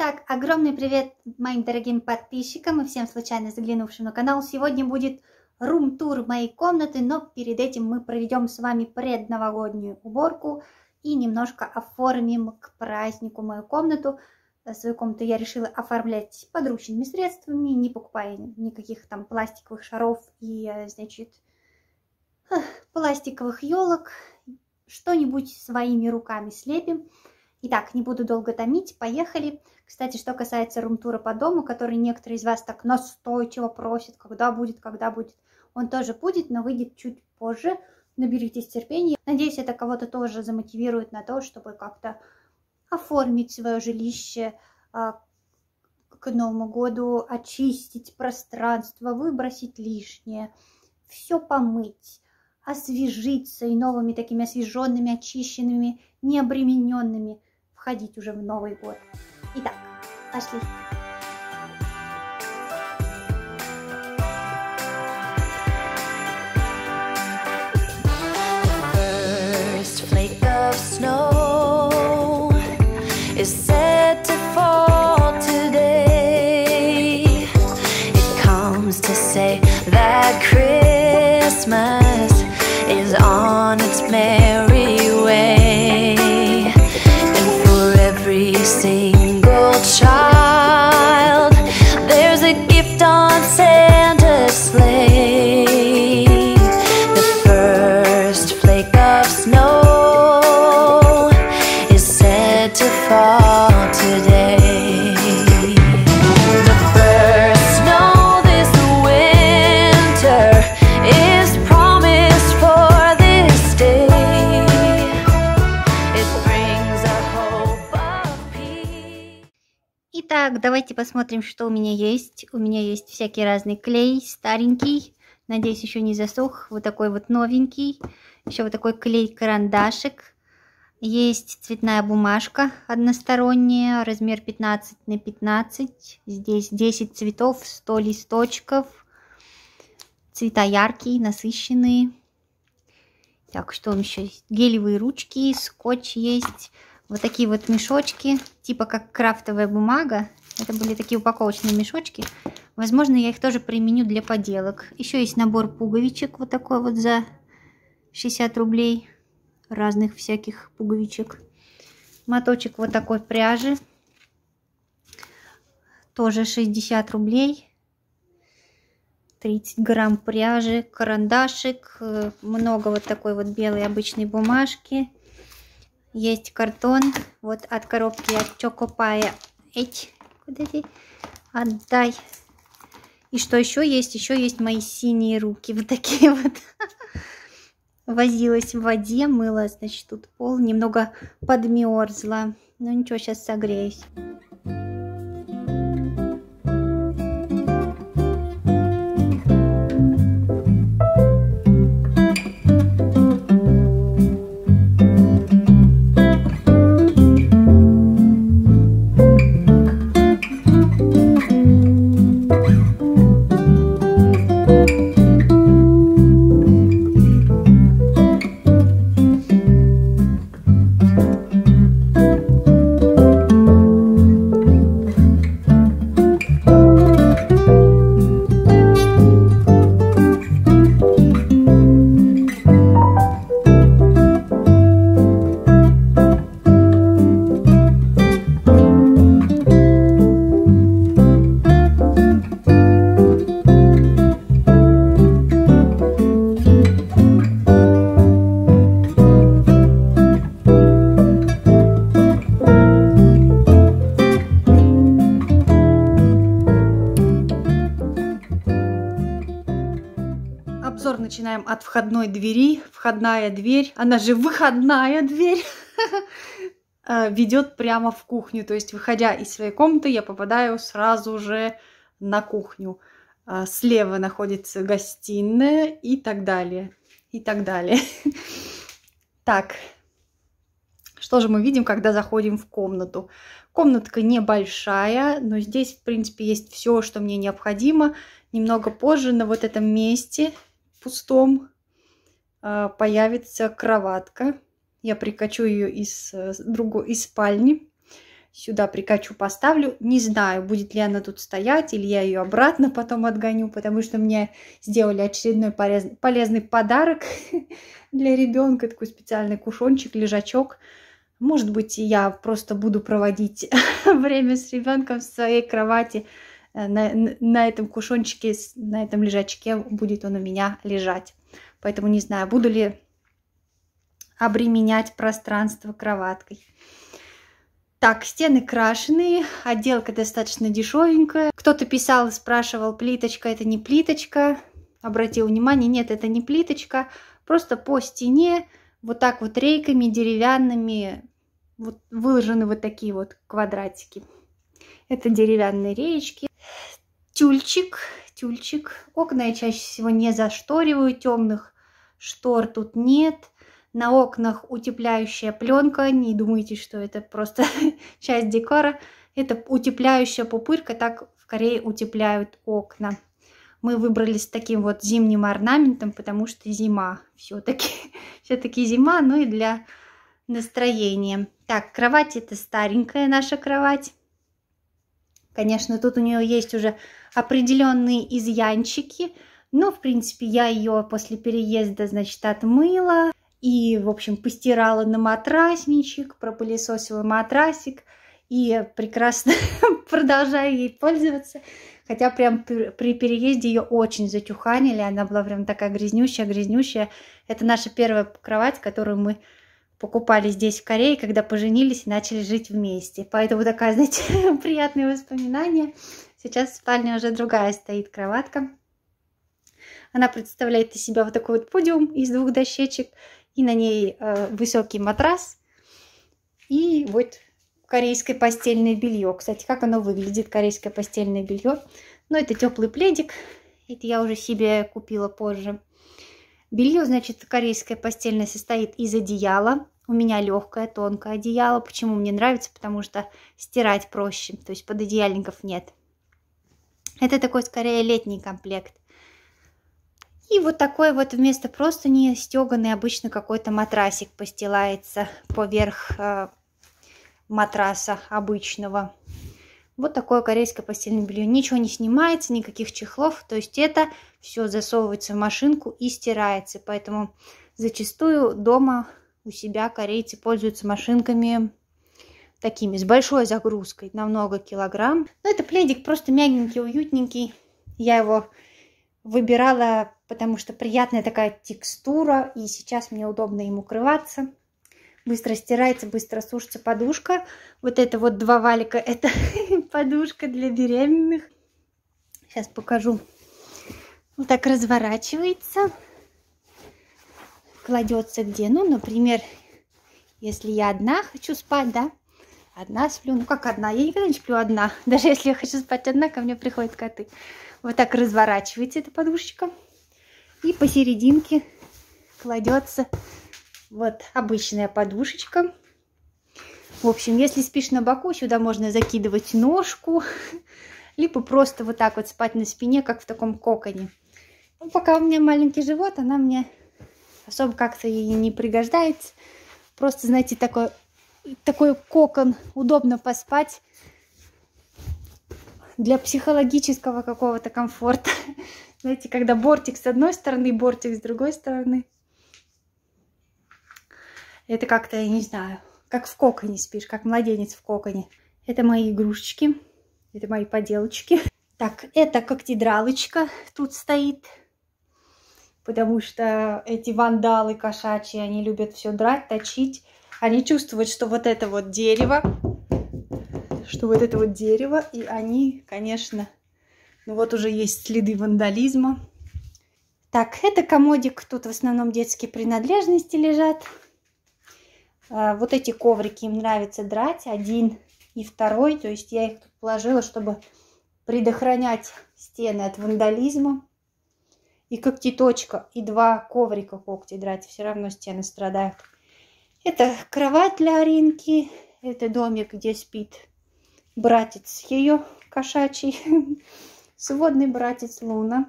Итак, огромный привет моим дорогим подписчикам и всем случайно заглянувшим на канал. Сегодня будет рум-тур моей комнаты, но перед этим мы проведем с вами предновогоднюю уборку и немножко оформим к празднику мою комнату. Э, свою комнату я решила оформлять подручными средствами, не покупая никаких там пластиковых шаров и, э, значит, пластиковых елок. Что-нибудь своими руками слепим. Итак, не буду долго томить, поехали. Кстати, что касается румтура по дому, который некоторые из вас так настойчиво просят, когда будет, когда будет. Он тоже будет, но выйдет чуть позже. Наберитесь терпения. Надеюсь, это кого-то тоже замотивирует на то, чтобы как-то оформить свое жилище а, к Новому году, очистить пространство, выбросить лишнее, все помыть освежиться и новыми такими освеженными, очищенными, необремененными входить уже в Новый год. Итак, пошли. snow see Итак, давайте посмотрим, что у меня есть. У меня есть всякий разный клей, старенький. Надеюсь, еще не засох. Вот такой вот новенький. Еще вот такой клей-карандашик. Есть цветная бумажка односторонняя, размер 15 на 15. Здесь 10 цветов, 100 листочков. Цвета яркие, насыщенные. Так, что у меня еще есть? Гелевые ручки, скотч есть вот такие вот мешочки, типа как крафтовая бумага. Это были такие упаковочные мешочки. Возможно, я их тоже применю для поделок. Еще есть набор пуговичек вот такой вот за 60 рублей. Разных всяких пуговичек. Моточек вот такой пряжи. Тоже 60 рублей. 30 грамм пряжи, карандашик, э, много вот такой вот белой обычной бумажки есть картон. Вот от коробки от Чокопая. Эть, куда ты? Отдай. И что еще есть? Еще есть мои синие руки. Вот такие вот. Возилась в воде, мыла, значит, тут пол. Немного подмерзла. Но ну, ничего, сейчас согреюсь. входной двери, входная дверь, она же выходная дверь, э, ведет прямо в кухню. То есть, выходя из своей комнаты, я попадаю сразу же на кухню. Э, слева находится гостиная и так далее. И так далее. Так, что же мы видим, когда заходим в комнату? Комнатка небольшая, но здесь, в принципе, есть все, что мне необходимо. Немного позже на вот этом месте пустом а, появится кроватка. Я прикачу ее из э, другой из спальни. Сюда прикачу, поставлю. Не знаю, будет ли она тут стоять, или я ее обратно потом отгоню, потому что мне сделали очередной полезный, подарок для ребенка, такой специальный кушончик, лежачок. Может быть, я просто буду проводить время с ребенком в своей кровати. Э, на, на этом кушончике, на этом лежачке будет он у меня лежать. Поэтому не знаю, буду ли обременять пространство кроваткой. Так, стены крашеные, отделка достаточно дешевенькая. Кто-то писал, спрашивал, плиточка это не плиточка. Обратил внимание, нет, это не плиточка. Просто по стене вот так вот рейками деревянными вот выложены вот такие вот квадратики. Это деревянные реечки. Тюльчик, тюльчик. Окна я чаще всего не зашториваю, темных штор тут нет. На окнах утепляющая пленка. Не думайте, что это просто часть декора. Это утепляющая пупырка, так в Корее утепляют окна. Мы выбрали с таким вот зимним орнаментом, потому что зима все-таки. все-таки зима, ну и для настроения. Так, кровать это старенькая наша кровать. Конечно, тут у нее есть уже определенные изъянчики, но, в принципе, я ее после переезда, значит, отмыла и, в общем, постирала на матрасничек, пропылесосила матрасик и прекрасно продолжаю ей пользоваться. Хотя прям при переезде ее очень затюханили, она была прям такая грязнющая, грязнющая. Это наша первая кровать, которую мы покупали здесь, в Корее, когда поженились и начали жить вместе. Поэтому такая, знаете, приятные воспоминания. Сейчас в спальне уже другая стоит кроватка. Она представляет из себя вот такой вот подиум из двух дощечек. И на ней э, высокий матрас. И вот корейское постельное белье. Кстати, как оно выглядит, корейское постельное белье. Но ну, это теплый пледик. Это я уже себе купила позже. Белье, значит, корейское постельное состоит из одеяла. У меня легкое, тонкое одеяло. Почему мне нравится? Потому что стирать проще, то есть пододеяльников нет. Это такой скорее летний комплект. И вот такой вот вместо просто не стеганый обычно какой-то матрасик постилается поверх э, матраса обычного. Вот такое корейское постельное белье. Ничего не снимается, никаких чехлов. То есть это все засовывается в машинку и стирается. Поэтому зачастую дома у себя корейцы пользуются машинками такими, с большой загрузкой, на много килограмм. Но это пледик просто мягенький, уютненький. Я его выбирала, потому что приятная такая текстура, и сейчас мне удобно им укрываться. Быстро стирается, быстро сушится подушка. Вот это вот два валика, это подушка для беременных. Сейчас покажу. Вот так разворачивается. Кладется где? Ну, например, если я одна хочу спать, да, одна сплю. Ну, как одна? Я никогда не сплю одна. Даже если я хочу спать одна, ко мне приходят коты. Вот так разворачивается эта подушечка. И посерединке кладется вот обычная подушечка. В общем, если спишь на боку, сюда можно закидывать ножку, либо просто вот так вот спать на спине, как в таком коконе. Ну, пока у меня маленький живот, она мне особо как-то и не пригождается. Просто, знаете, такой, такой кокон, удобно поспать для психологического какого-то комфорта. Знаете, когда бортик с одной стороны, бортик с другой стороны. Это как-то, я не знаю, как в коконе спишь, как младенец в коконе. Это мои игрушечки, это мои поделочки. Так, это когтедралочка тут стоит, потому что эти вандалы кошачьи, они любят все драть, точить. Они чувствуют, что вот это вот дерево, что вот это вот дерево, и они, конечно, ну вот уже есть следы вандализма. Так, это комодик, тут в основном детские принадлежности лежат. А, вот эти коврики им нравится драть, один и второй. То есть я их тут положила, чтобы предохранять стены от вандализма. И когтеточка, и два коврика когти драть, все равно стены страдают. Это кровать для Аринки, это домик, где спит братец ее кошачий, сводный братец Луна.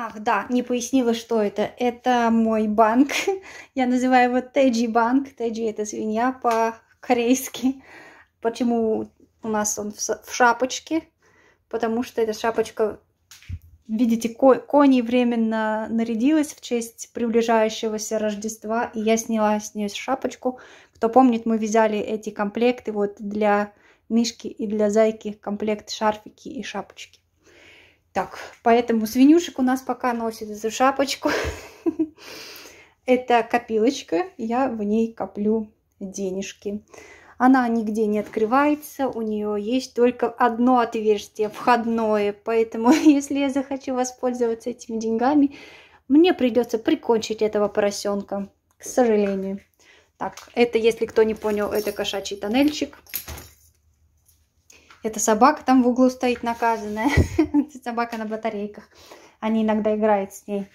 Ах, да, не пояснила, что это. Это мой банк. Я называю его Тэджи банк. Тэджи это свинья по-корейски. Почему у нас он в шапочке? Потому что эта шапочка, видите, кони временно нарядилась в честь приближающегося Рождества, и я сняла с нее шапочку. Кто помнит, мы вязали эти комплекты вот для Мишки и для Зайки комплект шарфики и шапочки. Так, поэтому свинюшек у нас пока носит за шапочку. Это копилочка, я в ней коплю денежки. Она нигде не открывается, у нее есть только одно отверстие, входное. Поэтому, если я захочу воспользоваться этими деньгами, мне придется прикончить этого поросенка, к сожалению. Так, это, если кто не понял, это кошачий тоннельчик. Эта собака там в углу стоит наказанная. собака на батарейках. Они иногда играют с ней.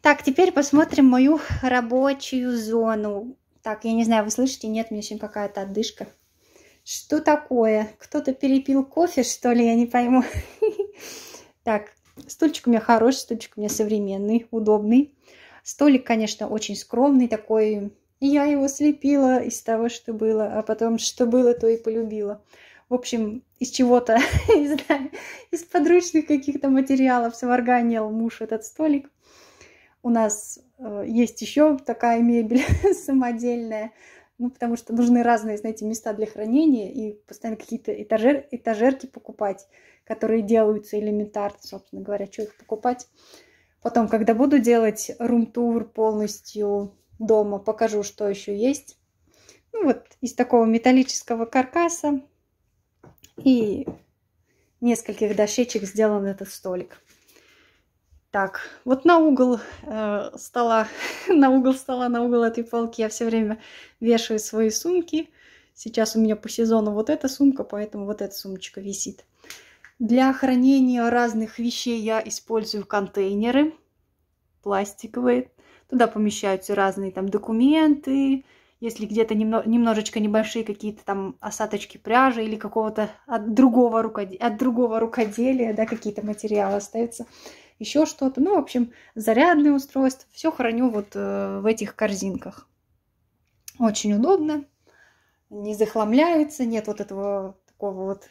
Так, теперь посмотрим мою рабочую зону. Так, я не знаю, вы слышите? Нет, у меня сегодня какая-то отдышка. Что такое? Кто-то перепил кофе, что ли? Я не пойму. Так, стульчик у меня хороший, стульчик у меня современный, удобный. Столик, конечно, очень скромный такой. Я его слепила из того, что было, а потом, что было, то и полюбила в общем, из чего-то, не знаю, из подручных каких-то материалов сварганил муж этот столик. У нас э, есть еще такая мебель самодельная, ну, потому что нужны разные, знаете, места для хранения и постоянно какие-то этажер, этажерки покупать, которые делаются элементарно, собственно говоря, что их покупать. Потом, когда буду делать рум-тур полностью дома, покажу, что еще есть. Ну, вот из такого металлического каркаса и нескольких дощечек сделан этот столик. Так, вот на угол э, стола, на угол стола, на угол этой полки я все время вешаю свои сумки. Сейчас у меня по сезону вот эта сумка, поэтому вот эта сумочка висит. Для хранения разных вещей я использую контейнеры пластиковые. Туда помещаются разные там документы, если где-то немно, немножечко небольшие какие-то там осадочки пряжи или какого-то от другого, рукоделия, от другого рукоделия, да, какие-то материалы остаются, еще что-то. Ну, в общем, зарядные устройства. Все храню вот э, в этих корзинках. Очень удобно. Не захламляется, нет вот этого такого вот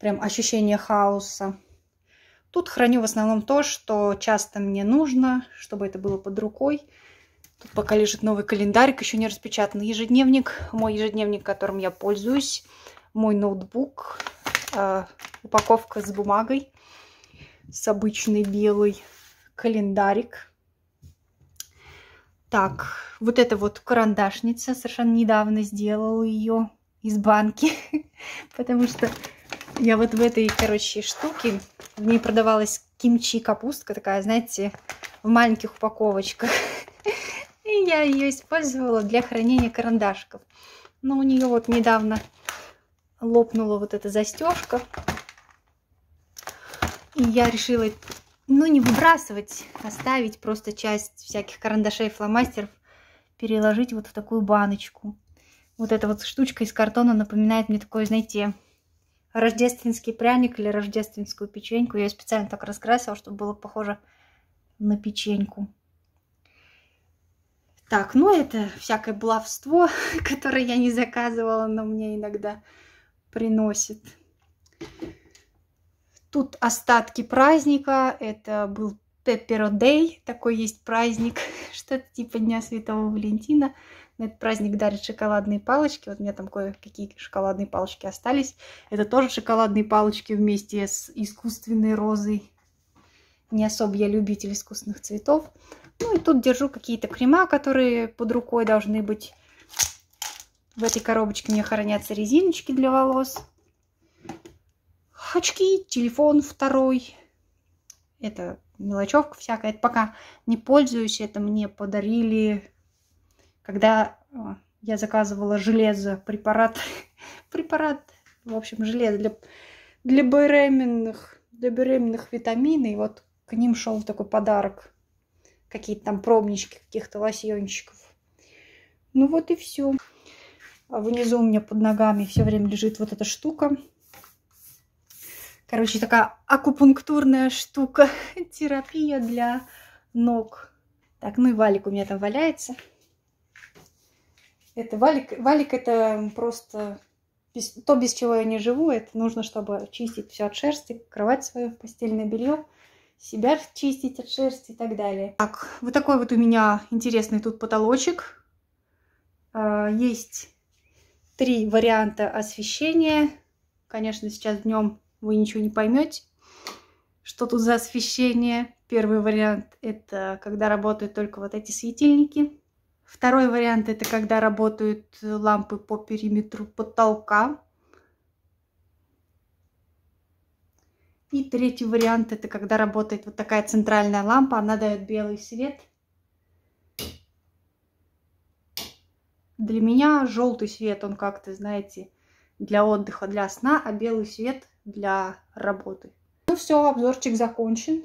прям ощущения хаоса. Тут храню в основном то, что часто мне нужно, чтобы это было под рукой. Тут пока лежит новый календарик, еще не распечатанный ежедневник. Мой ежедневник, которым я пользуюсь. Мой ноутбук. Э, упаковка с бумагой. С обычной белой. Календарик. Так, вот это вот карандашница. Совершенно недавно сделала ее из банки. Потому что я вот в этой, короче, штуке, в ней продавалась кимчи-капустка такая, знаете, в маленьких упаковочках. я ее использовала для хранения карандашков, Но у нее вот недавно лопнула вот эта застежка. И я решила, ну, не выбрасывать, оставить а просто часть всяких карандашей, фломастеров, переложить вот в такую баночку. Вот эта вот штучка из картона напоминает мне такой, знаете, рождественский пряник или рождественскую печеньку. Я ее специально так раскрасила, чтобы было похоже на печеньку. Так, ну это всякое блавство, которое я не заказывала, но мне иногда приносит. Тут остатки праздника. Это был Пепперо Дэй. Такой есть праздник, что-то типа Дня Святого Валентина. На этот праздник дарят шоколадные палочки. Вот у меня там кое-какие шоколадные палочки остались. Это тоже шоколадные палочки вместе с искусственной розой. Не особо я любитель искусственных цветов. Ну и тут держу какие-то крема, которые под рукой должны быть. В этой коробочке у меня хранятся резиночки для волос. Очки, телефон второй. Это мелочевка всякая. Это пока не пользуюсь. Это мне подарили, когда я заказывала железо, препарат. препарат, в общем, железо для, для беременных, для беременных витамины. И вот к ним шел такой подарок какие-то там пробнички каких-то лосьончиков. Ну вот и все. А Внизу у меня под ногами все время лежит вот эта штука. Короче, такая акупунктурная штука. Терапия для ног. Так, ну и валик у меня там валяется. Это валик, валик это просто без, то, без чего я не живу. Это нужно, чтобы чистить все от шерсти, кровать свою, постельное белье себя чистить от шерсти и так далее. Так, вот такой вот у меня интересный тут потолочек. А, есть три варианта освещения. Конечно, сейчас днем вы ничего не поймете, что тут за освещение. Первый вариант – это когда работают только вот эти светильники. Второй вариант – это когда работают лампы по периметру потолка. И третий вариант это когда работает вот такая центральная лампа, она дает белый свет. Для меня желтый свет, он как-то, знаете, для отдыха, для сна, а белый свет для работы. Ну все, обзорчик закончен.